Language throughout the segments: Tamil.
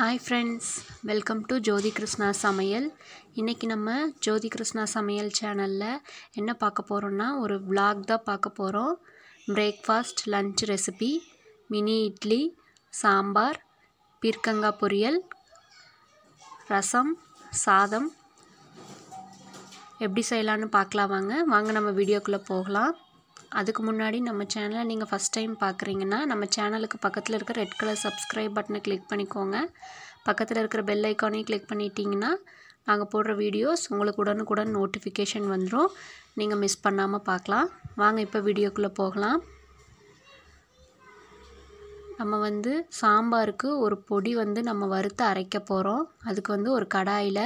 hi friends welcome to Jothi Krishna சமையல் இன்றைக்கி நம்ம ஜோதி கிருஷ்ணா சமையல் சேனலில் என்ன பார்க்க போகிறோன்னா ஒரு விளாக் தான் பார்க்க போகிறோம் breakfast lunch recipe mini idli sambar பீர்க்கங்கா பொரியல் ரசம் சாதம் எப்படி செய்யலான்னு பார்க்கலாம் வாங்க வாங்க நம்ம வீடியோக்குள்ளே போகலாம் அதுக்கு முன்னாடி நம்ம சேனலை நீங்கள் ஃபஸ்ட் டைம் பார்க்குறீங்கன்னா நம்ம சேனலுக்கு பக்கத்தில் இருக்கிற ரெட் கலர் சப்ஸ்கிரைப் பட்டனை கிளிக் பண்ணிக்கோங்க பக்கத்தில் இருக்கிற பெல் ஐக்கானையும் கிளிக் பண்ணிட்டீங்கன்னா நாங்கள் போடுற வீடியோஸ் உங்களுக்கு உடனுக்குடன் நோட்டிஃபிகேஷன் வந்துடும் நீங்கள் மிஸ் பண்ணாமல் பார்க்கலாம் வாங்க இப்போ வீடியோக்குள்ளே போகலாம் நம்ம வந்து சாம்பாருக்கு ஒரு பொடி வந்து நம்ம வறுத்து அரைக்க போகிறோம் அதுக்கு வந்து ஒரு கடாயில்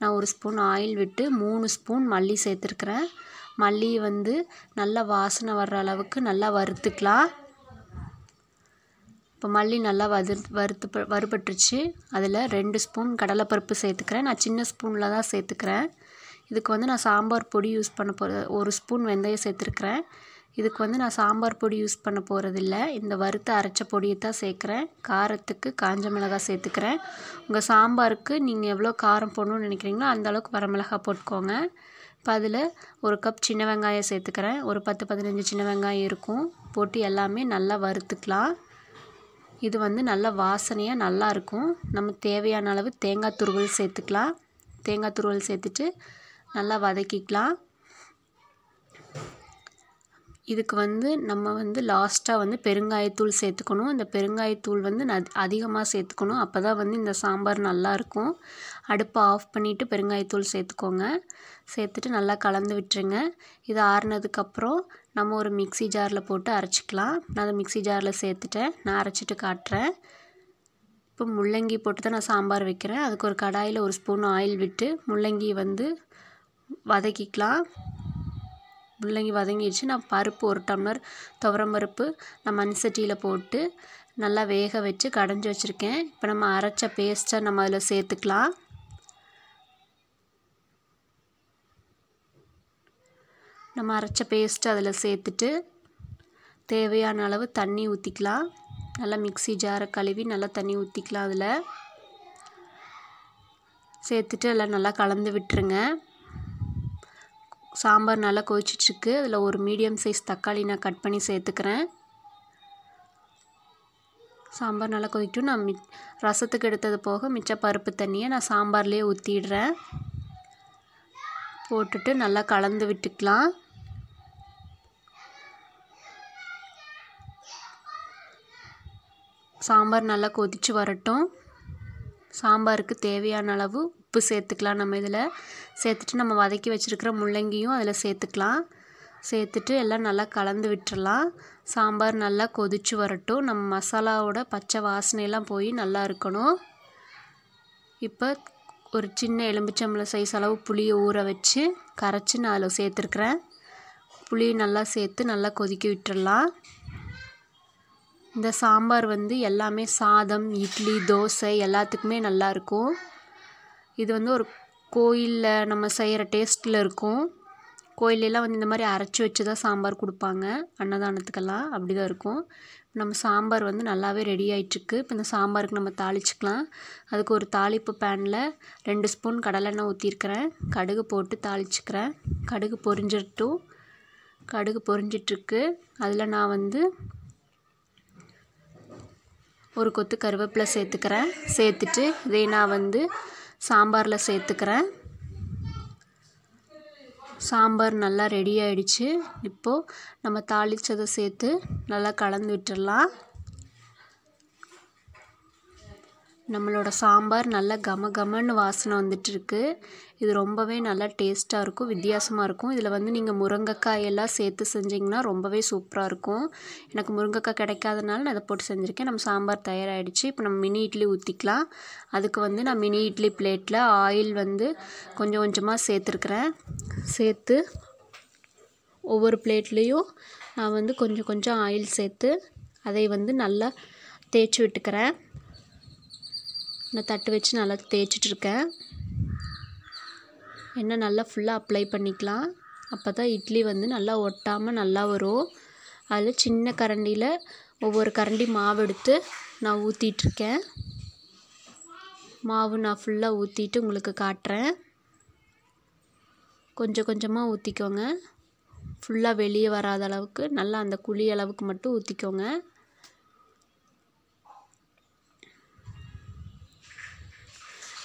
நான் ஒரு ஸ்பூன் ஆயில் விட்டு மூணு ஸ்பூன் மல்லி சேர்த்துருக்குறேன் மல்லி வந்து நல்லா வாசனை வர்ற அளவுக்கு நல்லா வறுத்துக்கலாம் இப்போ மல்லி நல்லா வது வறுத்து வறுபட்டுருச்சு அதில் ரெண்டு ஸ்பூன் கடலைப்பருப்பு சேர்த்துக்கிறேன் நான் சின்ன ஸ்பூனில் தான் சேர்த்துக்கிறேன் இதுக்கு வந்து நான் சாம்பார் பொடி யூஸ் பண்ண போகிற ஒரு ஸ்பூன் வெந்தயம் சேர்த்துருக்குறேன் இதுக்கு வந்து நான் சாம்பார் பொடி யூஸ் பண்ண போகிறதில்ல இந்த வறுத்து அரைச்ச பொடியை தான் சேர்க்குறேன் காரத்துக்கு காஞ்ச மிளகாய் சேர்த்துக்கிறேன் உங்கள் சாம்பாருக்கு நீங்கள் எவ்வளோ காரம் போடணும்னு நினைக்கிறீங்களோ அந்தளவுக்கு மிளகாய் போட்டுக்கோங்க இப்போ அதில் ஒரு கப் சின்ன வெங்காயம் சேர்த்துக்கிறேன் ஒரு பத்து பதினஞ்சு சின்ன வெங்காயம் இருக்கும் போட்டு எல்லாமே நல்லா வறுத்துக்கலாம் இது வந்து நல்லா வாசனையாக நல்லாயிருக்கும் நம்ம தேவையான அளவு தேங்காய் துருவல் சேர்த்துக்கலாம் தேங்காய் துருவல் சேர்த்துட்டு நல்லா வதக்கிக்கலாம் இதுக்கு வந்து நம்ம வந்து லாஸ்ட்டாக வந்து பெருங்காயத்தூள் சேர்த்துக்கணும் இந்த பெருங்காயத்தூள் வந்து ந அதிகமாக சேர்த்துக்கணும் அப்போ தான் வந்து இந்த சாம்பார் நல்லாயிருக்கும் அடுப்பை ஆஃப் பண்ணிவிட்டு பெருங்காயத்தூள் சேர்த்துக்கோங்க சேர்த்துட்டு நல்லா கலந்து விட்டுருங்க இது ஆறுனதுக்கப்புறம் நம்ம ஒரு மிக்சி ஜாரில் போட்டு அரைச்சிக்கலாம் நான் அதை மிக்சி ஜாரில் சேர்த்துட்டேன் நான் அரைச்சிட்டு காட்டுறேன் இப்போ முள்ளங்கி போட்டு தான் நான் சாம்பார் வைக்கிறேன் அதுக்கு ஒரு கடாயில் ஒரு ஸ்பூன் ஆயில் விட்டு முள்ளங்கி வந்து வதக்கிக்கலாம் முள்ளங்கி வதங்கிடுச்சு நான் பருப்பு ஒரு டம்ளர் துவரம் பருப்பு நான் மண் சட்டியில் போட்டு நல்லா வேக வச்சு கடைஞ்சி வச்சுருக்கேன் இப்போ நம்ம அரைச்ச பேஸ்ட்டை நம்ம அதில் சேர்த்துக்கலாம் நம்ம அரைச்ச பேஸ்ட்டு அதில் சேர்த்துட்டு தேவையான அளவு தண்ணி ஊற்றிக்கலாம் நல்லா மிக்சி ஜாரை கழுவி நல்லா தண்ணி ஊற்றிக்கலாம் அதில் சேர்த்துட்டு எல்லாம் நல்லா கலந்து விட்டுருங்க சாம்பார் நல்லா கொதிச்சிட்ருக்கு அதில் ஒரு மீடியம் சைஸ் தக்காளி நான் கட் பண்ணி சேர்த்துக்கிறேன் சாம்பார் நல்லா கொதிக்கட்டும் நான் மி ரசத்துக்கு எடுத்தது போக மிச்ச பருப்பு தண்ணியை நான் சாம்பார்லேயே ஊற்றிடுறேன் போட்டுட்டு நல்லா கலந்து விட்டுக்கலாம் சாம்பார் நல்லா கொதித்து வரட்டும் சாம்பாருக்கு தேவையான அளவு உப்பு சேர்த்துக்கலாம் நம்ம இதில் சேர்த்துட்டு நம்ம வதக்கி வச்சுருக்கிற முள்ளங்கியும் அதில் சேர்த்துக்கலாம் சேர்த்துட்டு எல்லாம் நல்லா கலந்து விட்டுடலாம் சாம்பார் நல்லா கொதிச்சு வரட்டும் நம்ம மசாலாவோட பச்சை வாசனையெல்லாம் போய் நல்லா இருக்கணும் இப்போ ஒரு சின்ன எலும்பிச்சம்பளம் சைஸ் அளவு புளியை ஊற வச்சு கரைச்சி நான் அதில் சேர்த்துருக்குறேன் புளி நல்லா சேர்த்து நல்லா கொதிக்க விட்டுடலாம் இந்த சாம்பார் வந்து எல்லாமே சாதம் இட்லி தோசை எல்லாத்துக்குமே நல்லாயிருக்கும் இது வந்து ஒரு கோயிலில் நம்ம செய்கிற டேஸ்ட்டில் இருக்கும் கோயிலெலாம் வந்து இந்த மாதிரி அரைச்சி வச்சு தான் சாம்பார் கொடுப்பாங்க அன்னதானத்துக்கெல்லாம் அப்படி தான் இருக்கும் நம்ம சாம்பார் வந்து நல்லாவே ரெடி ஆகிட்டுருக்கு இப்போ இந்த சாம்பாருக்கு நம்ம தாளிச்சிக்கலாம் அதுக்கு ஒரு தாளிப்பு பேனில் ரெண்டு ஸ்பூன் கடலெண்ணெய் ஊற்றிருக்கிறேன் கடுகு போட்டு தாளிச்சிக்கிறேன் கடுகு பொரிஞ்சிட்டும் கடுகு பொறிஞ்சிட்ருக்கு அதில் நான் வந்து ஒரு கொத்து கருவேப்பிலை சேர்த்துக்கிறேன் சேர்த்துட்டு இதை நான் வந்து சாம்பாரில் சேர்த்துக்கிறேன் சாம்பார் நல்லா ரெடி ஆகிடுச்சு இப்போது நம்ம தாளித்ததை சேர்த்து நல்லா கலந்து விட்டுடலாம் நம்மளோட சாம்பார் நல்லா கம கமன்னு வாசனை இருக்கு இது ரொம்பவே நல்லா டேஸ்ட்டாக இருக்கும் வித்தியாசமாக இருக்கும் இதில் வந்து நீங்கள் முருங்கைக்காய் எல்லாம் சேர்த்து செஞ்சிங்கன்னா ரொம்பவே சூப்பராக இருக்கும் எனக்கு முருங்கைக்காய் கிடைக்காதனால நான் அதை போட்டு செஞ்சுருக்கேன் நம்ம சாம்பார் தயாராகிடுச்சு இப்போ நம்ம மினி இட்லி ஊற்றிக்கலாம் அதுக்கு வந்து நான் மினி இட்லி பிளேட்டில் ஆயில் வந்து கொஞ்சம் கொஞ்சமாக சேர்த்துருக்குறேன் சேர்த்து ஒவ்வொரு பிளேட்லேயும் நான் வந்து கொஞ்சம் கொஞ்சம் ஆயில் சேர்த்து அதை வந்து நல்லா தேய்ச்சி விட்டுக்கிறேன் நான் தட்டு வச்சு நல்லா தேய்ச்சிட்ருக்கேன் எண்ணெய் நல்லா ஃபுல்லாக அப்ளை பண்ணிக்கலாம் அப்போ தான் இட்லி வந்து நல்லா ஒட்டாமல் நல்லா வரும் அதில் சின்ன கரண்டியில் ஒவ்வொரு கரண்டி மாவு எடுத்து நான் ஊற்றிட்டுருக்கேன் மாவு நான் ஃபுல்லாக ஊற்றிட்டு உங்களுக்கு காட்டுறேன் கொஞ்சம் கொஞ்சமாக ஊற்றிக்கோங்க ஃபுல்லாக வெளியே வராத அளவுக்கு நல்லா அந்த குழி அளவுக்கு மட்டும் ஊற்றிக்கோங்க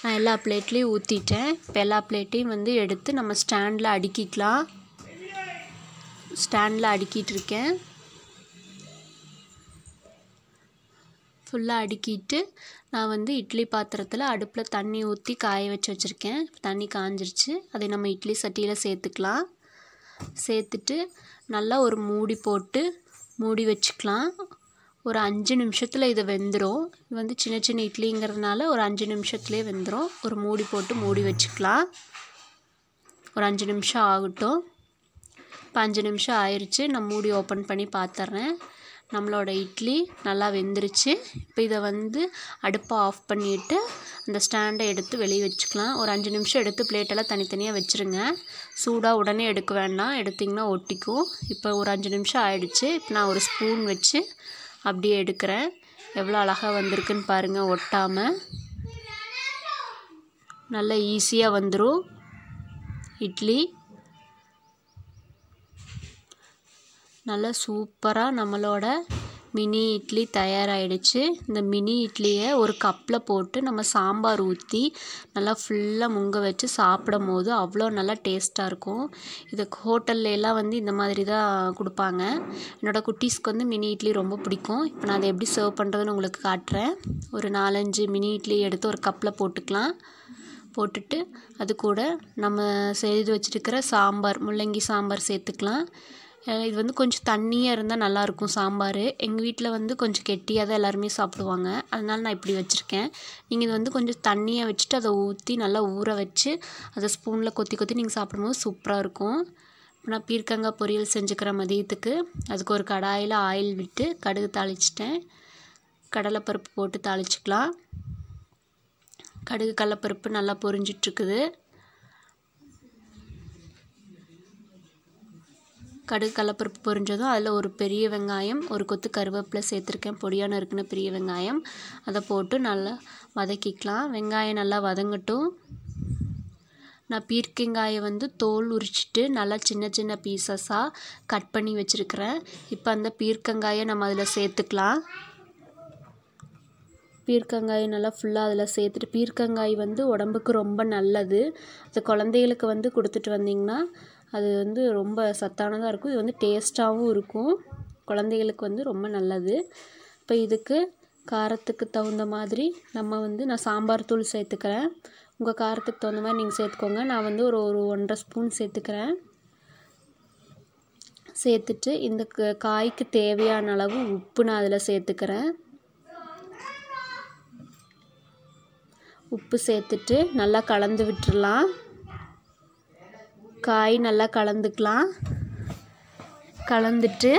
நான் எல்லா பிளேட்லேயும் ஊற்றிட்டேன் இப்போ எல்லா பிளேட்டையும் வந்து எடுத்து நம்ம ஸ்டாண்டில் அடுக்கிக்கலாம் ஸ்டாண்டில் அடுக்கிட்டு இருக்கேன் ஃபுல்லாக அடுக்கிட்டு நான் வந்து இட்லி பாத்திரத்தில் அடுப்பில் தண்ணி ஊற்றி காய வச்சு வச்சுருக்கேன் தண்ணி காஞ்சிருச்சு அதை நம்ம இட்லி சட்டியில் சேர்த்துக்கலாம் சேர்த்துட்டு நல்லா ஒரு மூடி போட்டு மூடி வச்சுக்கலாம் ஒரு அஞ்சு நிமிஷத்தில் இது வெந்துடும் வந்து சின்ன சின்ன இட்லிங்கிறதுனால ஒரு அஞ்சு நிமிஷத்துலேயே வெந்துடும் ஒரு மூடி போட்டு மூடி வச்சுக்கலாம் ஒரு அஞ்சு நிமிஷம் ஆகட்டும் இப்போ அஞ்சு நிமிஷம் ஆயிடுச்சு நான் மூடி ஓப்பன் பண்ணி பார்த்துட்றேன் நம்மளோட இட்லி நல்லா வெந்துருச்சு இப்போ இதை வந்து அடுப்பை ஆஃப் பண்ணிவிட்டு அந்த ஸ்டாண்டை எடுத்து வெளியே வச்சுக்கலாம் ஒரு அஞ்சு நிமிஷம் எடுத்து பிளேட்டெல்லாம் தனித்தனியாக வச்சுருங்க சூடாக உடனே எடுக்க வேண்டாம் எடுத்திங்கன்னா ஒட்டிக்கும் இப்போ ஒரு அஞ்சு நிமிஷம் ஆயிடுச்சு இப்போ நான் ஒரு ஸ்பூன் வச்சு அப்படியே எடுக்கிறேன் எவ்வளோ அழகாக வந்திருக்குன்னு பாருங்கள் ஒட்டாமல் நல்லா ஈஸியாக வந்துடும் இட்லி நல்லா சூப்பராக நம்மளோட மினி இட்லி தயாராகிடுச்சு இந்த மினி இட்லியை ஒரு கப்பில் போட்டு நம்ம சாம்பார் ஊற்றி நல்லா ஃபுல்லாக முங்க வச்சு சாப்பிடும் போது அவ்வளோ நல்லா டேஸ்ட்டாக இருக்கும் இது ஹோட்டல்லாம் வந்து இந்த மாதிரி தான் கொடுப்பாங்க என்னோடய குட்டீஸ்க்கு வந்து மினி இட்லி ரொம்ப பிடிக்கும் இப்போ நான் அதை எப்படி சர்வ் பண்ணுறதுன்னு உங்களுக்கு காட்டுறேன் ஒரு நாலஞ்சு மினி இட்லி எடுத்து ஒரு கப்பில் போட்டுக்கலாம் போட்டுட்டு அது கூட நம்ம செய்து வச்சுருக்கிற சாம்பார் முள்ளங்கி சாம்பார் சேர்த்துக்கலாம் இது வந்து கொஞ்சம் தண்ணியாக இருந்தால் நல்லாயிருக்கும் சாம்பார் எங்கள் வீட்டில் வந்து கொஞ்சம் கெட்டியாக தான் எல்லாருமே சாப்பிடுவாங்க அதனால் நான் இப்படி வச்சுருக்கேன் நீங்கள் இது வந்து கொஞ்சம் தண்ணியாக வச்சுட்டு அதை ஊற்றி நல்லா ஊற வச்சு அதை ஸ்பூனில் கொத்தி கொத்தி நீங்கள் சாப்பிடும்போது சூப்பராக இருக்கும் இப்போ நான் பீர்க்கங்காய் பொரியல் செஞ்சுக்கிற மதியத்துக்கு அதுக்கு ஒரு கடாயில் ஆயில் விட்டு கடுகு தாளிச்சிட்டேன் கடலைப்பருப்பு போட்டு தாளிச்சிக்கலாம் கடுகு கடலப்பருப்பு நல்லா பொரிஞ்சிட்ருக்குது கடுகு கலப்பருப்பு பொரிஞ்சதும் அதில் ஒரு பெரிய வெங்காயம் ஒரு கொத்து கருவேப்பிலை சேர்த்துருக்கேன் பொடியான இருக்குன்னு பெரிய வெங்காயம் அதை போட்டு நல்லா வதக்கிக்கலாம் வெங்காயம் நல்லா வதங்கட்டும் நான் பீர்க்கங்காயை வந்து தோல் உரிச்சிட்டு நல்லா சின்ன சின்ன பீசஸாக கட் பண்ணி வச்சுருக்கிறேன் இப்போ அந்த பீர்க்கங்காயை நம்ம அதில் சேர்த்துக்கலாம் பீர்க்கங்காயை நல்லா ஃபுல்லாக அதில் சேர்த்துட்டு பீர்க்கங்காய் வந்து உடம்புக்கு ரொம்ப நல்லது அது குழந்தைகளுக்கு வந்து கொடுத்துட்டு வந்திங்கன்னா அது வந்து ரொம்ப சத்தானதாக இருக்கும் இது வந்து டேஸ்ட்டாகவும் இருக்கும் குழந்தைகளுக்கு வந்து ரொம்ப நல்லது இப்போ இதுக்கு காரத்துக்கு தகுந்த மாதிரி நம்ம வந்து நான் சாம்பார் தூள் சேர்த்துக்கிறேன் உங்கள் காரத்துக்கு தகுந்த மாதிரி நீங்கள் சேர்த்துக்கோங்க நான் வந்து ஒரு ஒரு ஒன்றரை ஸ்பூன் சேர்த்துக்கிறேன் சேர்த்துட்டு இந்த காய்க்கு தேவையான அளவு உப்பு நான் அதில் சேர்த்துக்கிறேன் உப்பு சேர்த்துட்டு நல்லா கலந்து விட்டுடலாம் காய் நல்லா கலந்துக்கலாம் கலந்துட்டு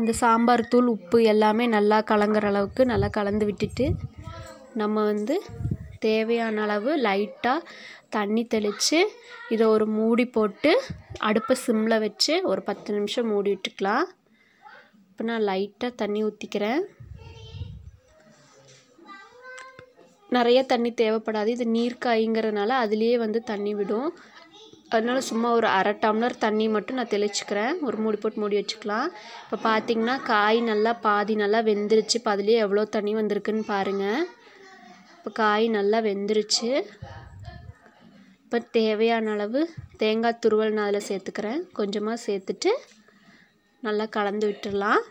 இந்த சாம்பார் தூள் உப்பு எல்லாமே நல்லா கலங்குற அளவுக்கு நல்லா கலந்து விட்டுட்டு நம்ம வந்து தேவையான அளவு லைட்டாக தண்ணி தெளித்து இதை ஒரு மூடி போட்டு அடுப்பை சிம்மில் வச்சு ஒரு பத்து நிமிஷம் மூடி விட்டுக்கலாம் இப்போ நான் லைட்டாக தண்ணி ஊற்றிக்கிறேன் நிறைய தண்ணி தேவைப்படாது இது நீர்க்காய்ங்கிறதுனால அதுலேயே வந்து தண்ணி விடும் அதனால் சும்மா ஒரு அரை டம்ளர் தண்ணி மட்டும் நான் தெளிச்சுக்கிறேன் ஒரு மூடி போட்டு மூடி வச்சுக்கலாம் இப்போ பார்த்திங்கன்னா காய் நல்லா பாதி நல்லா வெந்துருச்சு இப்போ அதுலேயே எவ்வளோ தண்ணி வந்திருக்குன்னு பாருங்கள் இப்போ காய் நல்லா வெந்துருச்சு இப்போ தேவையான அளவு தேங்காய் துருவல் நான் அதில் சேர்த்துக்கிறேன் கொஞ்சமாக சேர்த்துட்டு நல்லா கலந்து விட்டுடலாம்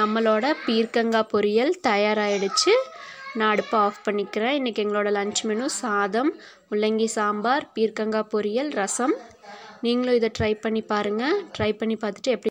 நம்மளோட பீர்க்கங்காய் பொரியல் தயாராகிடுச்சு நான் அடுப்பை ஆஃப் பண்ணிக்கிறேன் இன்றைக்கி எங்களோட லன்ச் மெனு சாதம் முள்ளங்கி சாம்பார் பீர்க்கங்காய் பொரியல் ரசம் நீங்களும் இதை ட்ரை பண்ணி பாருங்கள் ட்ரை பண்ணி பார்த்துட்டு எப்படி